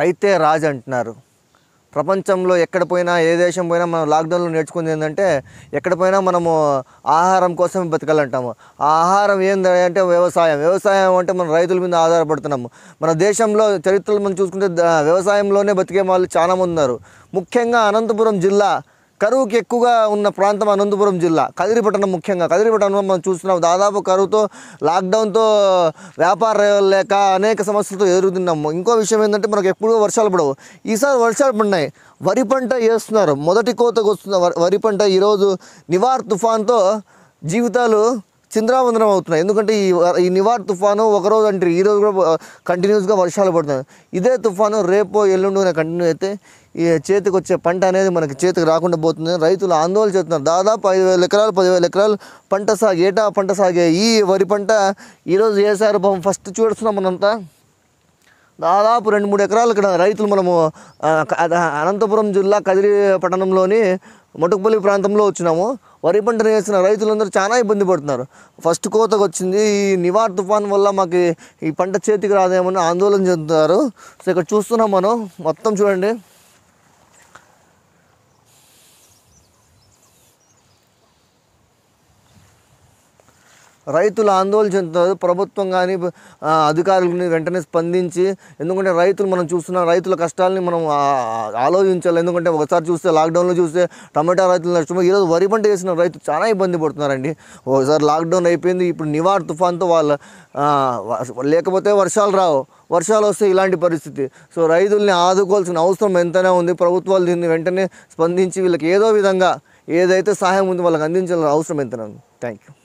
రైతే రాజు అంటున్నారు ప్రపంచంలో ఎక్కడ పోయినా ఏ దేశం పోయినా మనం లాక్డౌన్లో నేర్చుకుంది ఏంటంటే ఎక్కడ పోయినా మనము ఆహారం కోసం బతకాలంటాము ఆ ఆహారం ఏంటంటే వ్యవసాయం వ్యవసాయం అంటే మనం రైతుల మీద ఆధారపడుతున్నాము మన దేశంలో చరిత్రలు మనం చూసుకుంటే వ్యవసాయంలోనే బతికే వాళ్ళు చాలామంది ఉన్నారు ముఖ్యంగా అనంతపురం జిల్లా కరువుకి ఎక్కువగా ఉన్న ప్రాంతం అనంతపురం జిల్లా కదిరిపట్టణం ముఖ్యంగా కదిరిపట్టణం మనం చూస్తున్నాం దాదాపు కరువుతో లాక్డౌన్తో వ్యాపార లేక అనేక సమస్యలతో ఎదురుతున్నాము ఇంకో విషయం ఏంటంటే మనకు ఎప్పుడు వర్షాలు పడవు ఈసారి వర్షాలు పడినాయి వరి పంట వేస్తున్నారు మొదటి కోతకు వస్తున్న వరి పంట ఈరోజు నివార్ తుఫాన్తో జీవితాలు చింద్రావందనం అవుతున్నాయి ఎందుకంటే ఈ ఈ నివార్ తుఫాను ఒకరోజు అంటే ఈరోజు కూడా కంటిన్యూస్గా వర్షాలు పడుతున్నాయి ఇదే తుఫాను రేపో ఎల్లుండి కంటిన్యూ అయితే ఈ చేతికి వచ్చే పంట అనేది మనకి చేతికి రాకుండా పోతుంది రైతులు ఆందోళన చేస్తున్నారు దాదాపు ఐదు వేల ఎకరాలు పదివేల ఎకరాలు పంట సాగు ఏటా పంట సాగే ఈ వరి పంట ఈరోజు వేసారు ఫస్ట్ చూస్తున్నాం మనంతా దాదాపు రెండు మూడు ఎకరాలు ఇక్కడ రైతులు మనము అనంతపురం జిల్లా కదిరి పట్టణంలోని మటుకుపల్లి ప్రాంతంలో వచ్చినాము వరి పంటను వేసిన రైతులందరూ చాలా ఇబ్బంది పడుతున్నారు ఫస్ట్ కోతకు వచ్చింది ఈ నివార్ తుఫాన్ వల్ల మాకు ఈ పంట చేతికి రాదేమని ఆందోళన చెందుతున్నారు సో ఇక్కడ చూస్తున్నాం మనం మొత్తం చూడండి రైతులు ఆందోళన చెందుతారు ప్రభుత్వం కానీ అధికారులు వెంటనే స్పందించి ఎందుకంటే రైతులు మనం చూస్తున్న రైతుల కష్టాలని మనం ఆలోచించాలి ఎందుకంటే ఒకసారి చూస్తే లాక్డౌన్లో చూస్తే టమాటా రైతులు నష్టమో ఈరోజు వరి పంట వేసిన రైతు చాలా ఇబ్బంది పడుతున్నారండి ఒకసారి లాక్డౌన్ అయిపోయింది ఇప్పుడు నివార్ తుఫాన్తో వాళ్ళ లేకపోతే వర్షాలు రావు వర్షాలు వస్తే ఇలాంటి పరిస్థితి సో రైతుల్ని ఆదుకోవాల్సిన అవసరం ఎంతనే ఉంది ప్రభుత్వాలు దీన్ని వెంటనే స్పందించి వీళ్ళకి ఏదో విధంగా ఏదైతే సహాయం ఉంది వాళ్ళకి అందించాల్సిన అవసరం ఎంతనే ఉంది థ్యాంక్ యూ